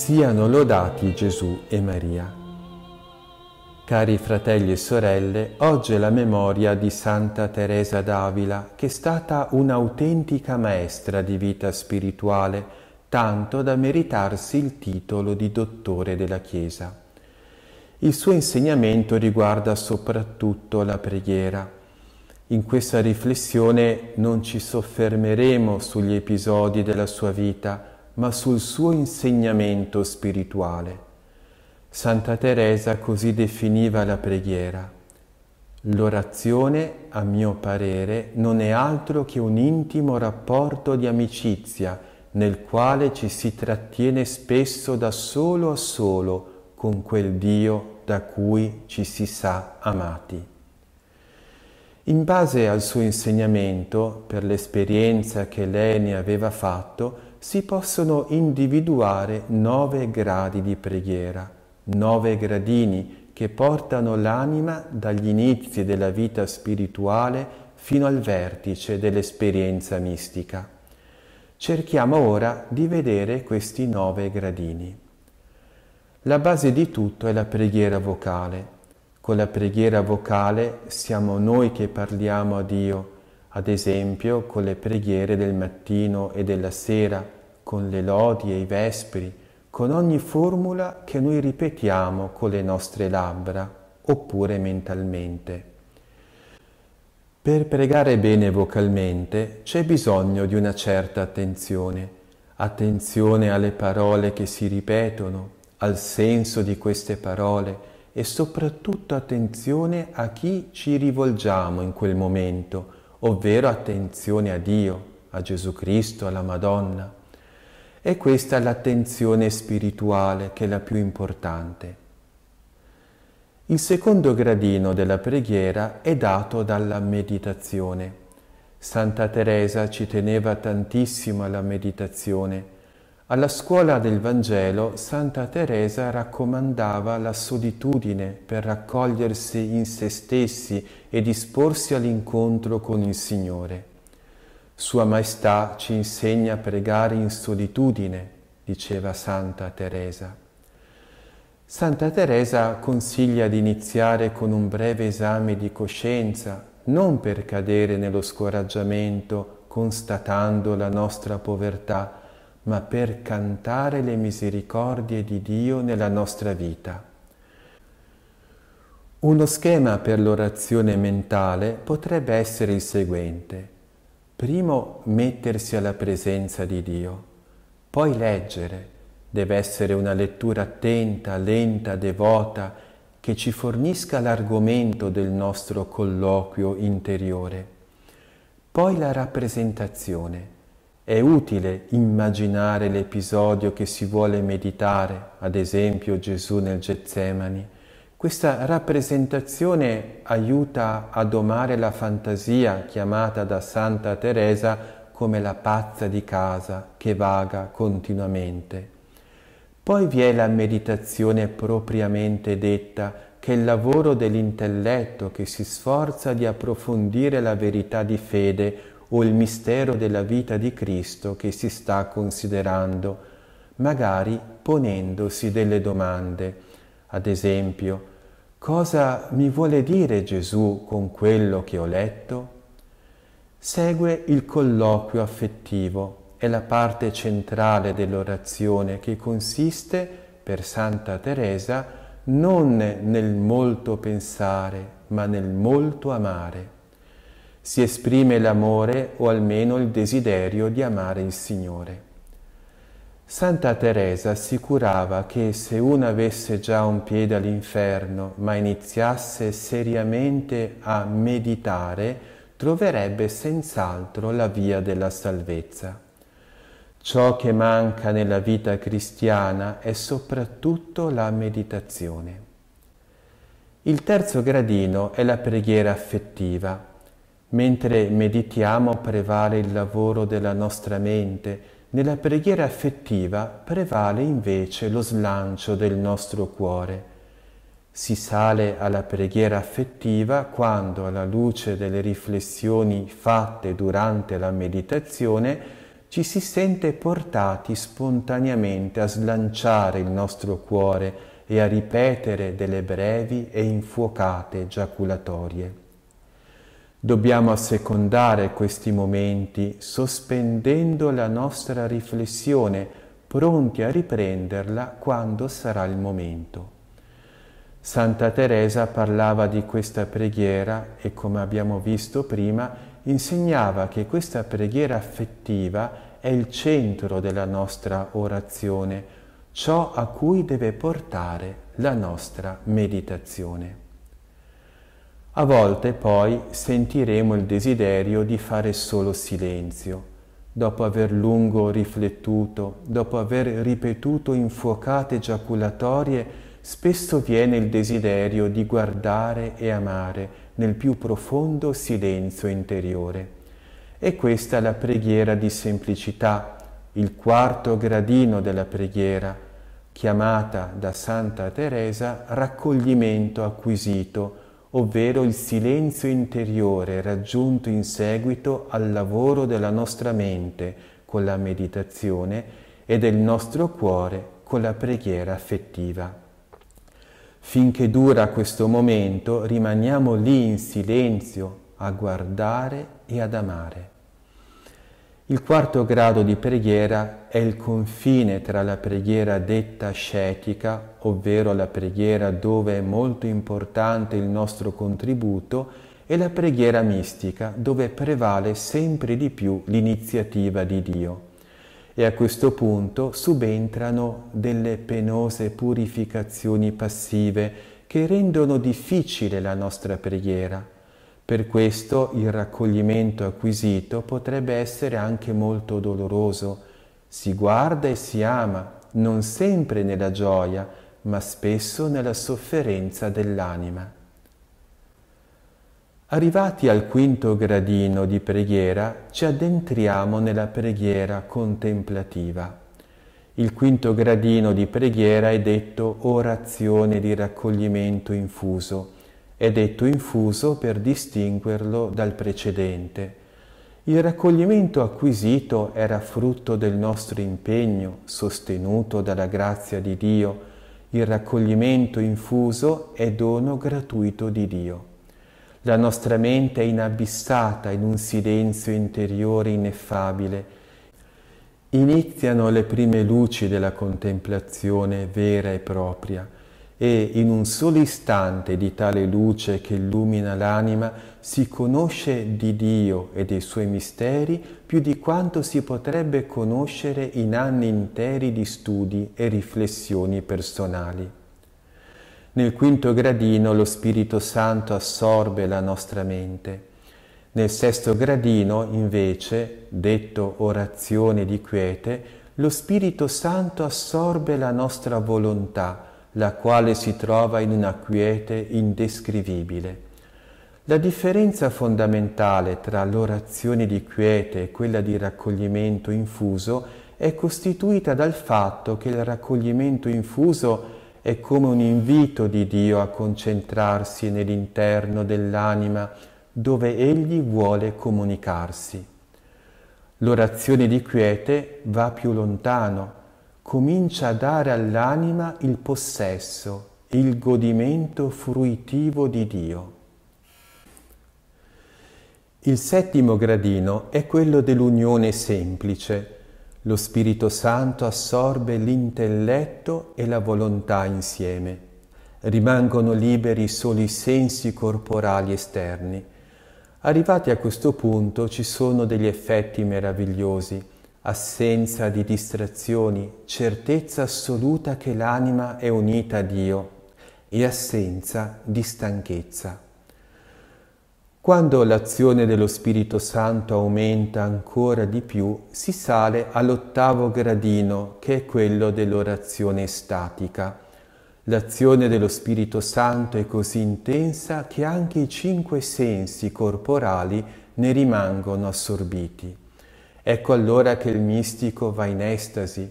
Siano lodati Gesù e Maria. Cari fratelli e sorelle, oggi è la memoria di Santa Teresa d'Avila, che è stata un'autentica maestra di vita spirituale, tanto da meritarsi il titolo di dottore della Chiesa. Il suo insegnamento riguarda soprattutto la preghiera. In questa riflessione non ci soffermeremo sugli episodi della sua vita, ma sul suo insegnamento spirituale. Santa Teresa così definiva la preghiera. L'orazione, a mio parere, non è altro che un intimo rapporto di amicizia nel quale ci si trattiene spesso da solo a solo con quel Dio da cui ci si sa amati. In base al suo insegnamento, per l'esperienza che lei ne aveva fatto, si possono individuare nove gradi di preghiera, nove gradini che portano l'anima dagli inizi della vita spirituale fino al vertice dell'esperienza mistica. Cerchiamo ora di vedere questi nove gradini. La base di tutto è la preghiera vocale. Con la preghiera vocale siamo noi che parliamo a Dio, ad esempio con le preghiere del mattino e della sera, con le lodi e i vespri, con ogni formula che noi ripetiamo con le nostre labbra oppure mentalmente. Per pregare bene vocalmente c'è bisogno di una certa attenzione, attenzione alle parole che si ripetono, al senso di queste parole e soprattutto attenzione a chi ci rivolgiamo in quel momento, ovvero attenzione a Dio, a Gesù Cristo, alla Madonna. E questa è l'attenzione spirituale che è la più importante. Il secondo gradino della preghiera è dato dalla meditazione. Santa Teresa ci teneva tantissimo alla meditazione alla scuola del Vangelo Santa Teresa raccomandava la solitudine per raccogliersi in se stessi e disporsi all'incontro con il Signore. Sua Maestà ci insegna a pregare in solitudine, diceva Santa Teresa. Santa Teresa consiglia di iniziare con un breve esame di coscienza, non per cadere nello scoraggiamento constatando la nostra povertà, ma per cantare le misericordie di Dio nella nostra vita. Uno schema per l'orazione mentale potrebbe essere il seguente. Primo, mettersi alla presenza di Dio, poi leggere. Deve essere una lettura attenta, lenta, devota, che ci fornisca l'argomento del nostro colloquio interiore. Poi la rappresentazione. È utile immaginare l'episodio che si vuole meditare, ad esempio Gesù nel Getsemani. Questa rappresentazione aiuta a domare la fantasia chiamata da Santa Teresa come la pazza di casa che vaga continuamente. Poi vi è la meditazione propriamente detta, che è il lavoro dell'intelletto che si sforza di approfondire la verità di fede o il mistero della vita di Cristo che si sta considerando, magari ponendosi delle domande. Ad esempio, cosa mi vuole dire Gesù con quello che ho letto? Segue il colloquio affettivo, è la parte centrale dell'orazione che consiste, per Santa Teresa, non nel molto pensare, ma nel molto amare si esprime l'amore o almeno il desiderio di amare il Signore. Santa Teresa assicurava che se uno avesse già un piede all'inferno, ma iniziasse seriamente a meditare, troverebbe senz'altro la via della salvezza. Ciò che manca nella vita cristiana è soprattutto la meditazione. Il terzo gradino è la preghiera affettiva Mentre meditiamo prevale il lavoro della nostra mente, nella preghiera affettiva prevale invece lo slancio del nostro cuore. Si sale alla preghiera affettiva quando, alla luce delle riflessioni fatte durante la meditazione, ci si sente portati spontaneamente a slanciare il nostro cuore e a ripetere delle brevi e infuocate giaculatorie. Dobbiamo assecondare questi momenti sospendendo la nostra riflessione, pronti a riprenderla quando sarà il momento. Santa Teresa parlava di questa preghiera e come abbiamo visto prima insegnava che questa preghiera affettiva è il centro della nostra orazione, ciò a cui deve portare la nostra meditazione. A volte poi sentiremo il desiderio di fare solo silenzio, dopo aver lungo riflettuto, dopo aver ripetuto infuocate giaculatorie, spesso viene il desiderio di guardare e amare nel più profondo silenzio interiore. E questa è la preghiera di semplicità, il quarto gradino della preghiera, chiamata da Santa Teresa raccoglimento acquisito, ovvero il silenzio interiore raggiunto in seguito al lavoro della nostra mente con la meditazione e del nostro cuore con la preghiera affettiva. Finché dura questo momento rimaniamo lì in silenzio a guardare e ad amare. Il quarto grado di preghiera è il confine tra la preghiera detta ascetica, ovvero la preghiera dove è molto importante il nostro contributo, e la preghiera mistica, dove prevale sempre di più l'iniziativa di Dio. E a questo punto subentrano delle penose purificazioni passive che rendono difficile la nostra preghiera per questo il raccoglimento acquisito potrebbe essere anche molto doloroso. Si guarda e si ama, non sempre nella gioia, ma spesso nella sofferenza dell'anima. Arrivati al quinto gradino di preghiera, ci addentriamo nella preghiera contemplativa. Il quinto gradino di preghiera è detto orazione di raccoglimento infuso è detto infuso per distinguerlo dal precedente. Il raccoglimento acquisito era frutto del nostro impegno, sostenuto dalla grazia di Dio. Il raccoglimento infuso è dono gratuito di Dio. La nostra mente è inabissata in un silenzio interiore ineffabile. Iniziano le prime luci della contemplazione vera e propria e in un solo istante di tale luce che illumina l'anima si conosce di Dio e dei suoi misteri più di quanto si potrebbe conoscere in anni interi di studi e riflessioni personali. Nel quinto gradino lo Spirito Santo assorbe la nostra mente. Nel sesto gradino, invece, detto orazione di quiete, lo Spirito Santo assorbe la nostra volontà, la quale si trova in una quiete indescrivibile. La differenza fondamentale tra l'orazione di quiete e quella di raccoglimento infuso è costituita dal fatto che il raccoglimento infuso è come un invito di Dio a concentrarsi nell'interno dell'anima dove egli vuole comunicarsi. L'orazione di quiete va più lontano comincia a dare all'anima il possesso, il godimento fruitivo di Dio. Il settimo gradino è quello dell'unione semplice. Lo Spirito Santo assorbe l'intelletto e la volontà insieme. Rimangono liberi solo i sensi corporali esterni. Arrivati a questo punto ci sono degli effetti meravigliosi assenza di distrazioni, certezza assoluta che l'anima è unita a Dio e assenza di stanchezza. Quando l'azione dello Spirito Santo aumenta ancora di più, si sale all'ottavo gradino, che è quello dell'orazione statica. L'azione dello Spirito Santo è così intensa che anche i cinque sensi corporali ne rimangono assorbiti. Ecco allora che il mistico va in estasi.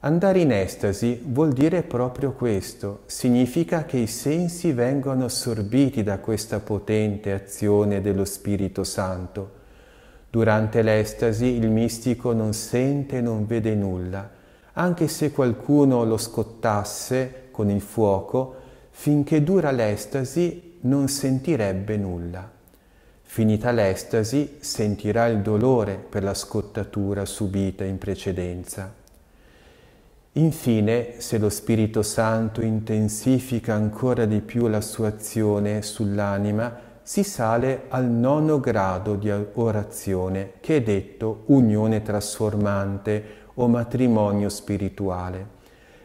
Andare in estasi vuol dire proprio questo, significa che i sensi vengono assorbiti da questa potente azione dello Spirito Santo. Durante l'estasi il mistico non sente e non vede nulla, anche se qualcuno lo scottasse con il fuoco, finché dura l'estasi non sentirebbe nulla. Finita l'estasi, sentirà il dolore per la scottatura subita in precedenza. Infine, se lo Spirito Santo intensifica ancora di più la sua azione sull'anima, si sale al nono grado di orazione, che è detto unione trasformante o matrimonio spirituale.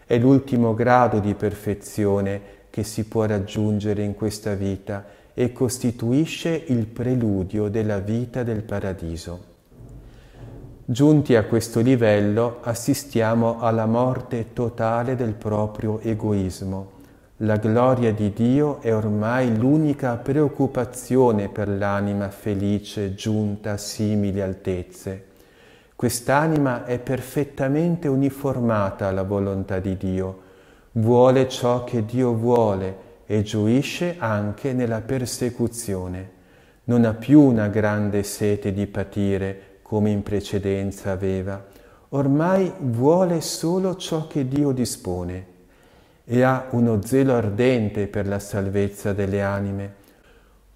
È l'ultimo grado di perfezione che si può raggiungere in questa vita e costituisce il preludio della vita del paradiso. Giunti a questo livello assistiamo alla morte totale del proprio egoismo. La gloria di Dio è ormai l'unica preoccupazione per l'anima felice giunta a simili altezze. Quest'anima è perfettamente uniformata alla volontà di Dio, vuole ciò che Dio vuole, e gioisce anche nella persecuzione. Non ha più una grande sete di patire come in precedenza aveva. Ormai vuole solo ciò che Dio dispone e ha uno zelo ardente per la salvezza delle anime.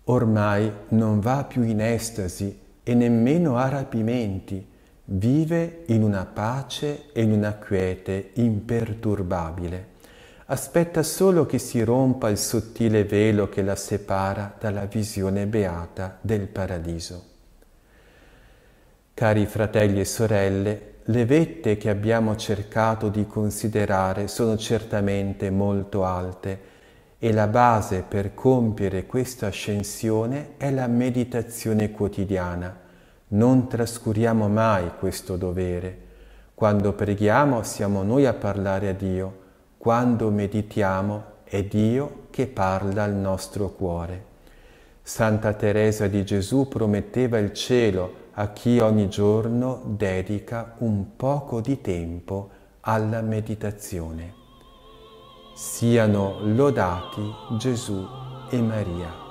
Ormai non va più in estasi e nemmeno a rapimenti, vive in una pace e in una quiete imperturbabile aspetta solo che si rompa il sottile velo che la separa dalla visione beata del paradiso. Cari fratelli e sorelle, le vette che abbiamo cercato di considerare sono certamente molto alte e la base per compiere questa ascensione è la meditazione quotidiana. Non trascuriamo mai questo dovere. Quando preghiamo siamo noi a parlare a Dio, quando meditiamo è Dio che parla al nostro cuore. Santa Teresa di Gesù prometteva il cielo a chi ogni giorno dedica un poco di tempo alla meditazione. Siano lodati Gesù e Maria.